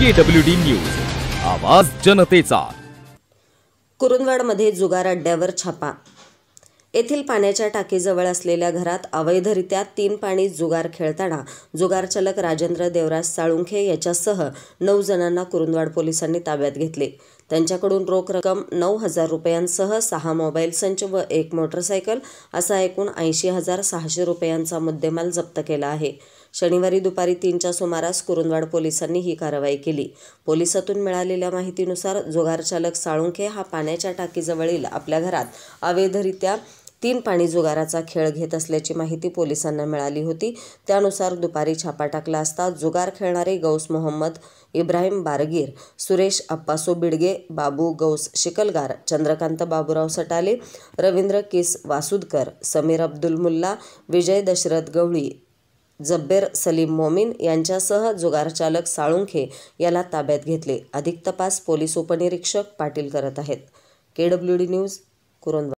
केडब्ल्यूडी news आवाज जनतेचा कुरुंदवाडमध्ये जुगार अड्ड्यावर छापा येथील पाण्याच्या टाकीजवळ असलेल्या घरात अवैधरित्या तीन पाणी जुगार खेळताना जुगार चालक राजेंद्र देवराज साळुंखे याच्यासह नऊ जणांना कुरुंदवाड पोलिसांनी ताब्यात घेतले त्यांच्याकडून रोख रक्कम नऊ हजार रुपयांसह सहा मोबाईल संच व एक मोटरसायकल असा एकूण ऐंशी हजार सहाशे रुपयांचा मुद्देमाल जप्त केला आहे शनिवारी दुपारी तीनच्या सुमारास कुरुंदवाड पोलिसांनी ही कारवाई केली पोलिसातून मिळालेल्या माहितीनुसार चालक साळुंखे हा पाण्याच्या टाकीजवळील आपल्या घरात अवैधरित्या तीन पाणी जुगाराचा खेळ घेत असल्याची माहिती पोलिसांना मिळाली होती त्यानुसार दुपारी छापा टाकला असता जुगार खेळणारे गौस मोहम्मद इब्राहिम बारगीर सुरेश अप्पासो बिडगे बाबू गौस शिकलगार चंद्रकांत बाबूराव सटाले रवींद्र किस वासुदकर समीर अब्दुल मुल्ला विजय दशरथ गवळी जब्बेर सलीम मोमीन यांच्यासह जुगारचालक साळुंखे याला ताब्यात घेतले अधिक तपास पोलीस उपनिरीक्षक पाटील करत आहेत के डी न्यूज कुरोंद